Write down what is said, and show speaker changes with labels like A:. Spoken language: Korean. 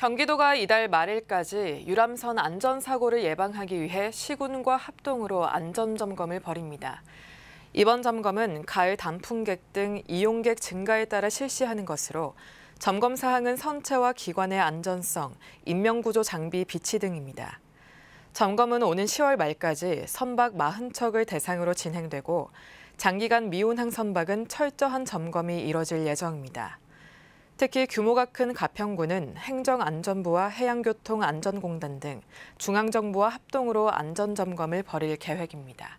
A: 경기도가 이달 말일까지 유람선 안전사고를 예방하기 위해 시군과 합동으로 안전점검을 벌입니다. 이번 점검은 가을 단풍객 등 이용객 증가에 따라 실시하는 것으로 점검 사항은 선체와 기관의 안전성, 인명구조 장비 비치 등입니다. 점검은 오는 10월 말까지 선박 40척을 대상으로 진행되고 장기간 미운항 선박은 철저한 점검이 이뤄질 예정입니다. 특히 규모가 큰가평군은 행정안전부와 해양교통안전공단 등 중앙정부와 합동으로 안전점검을 벌일 계획입니다.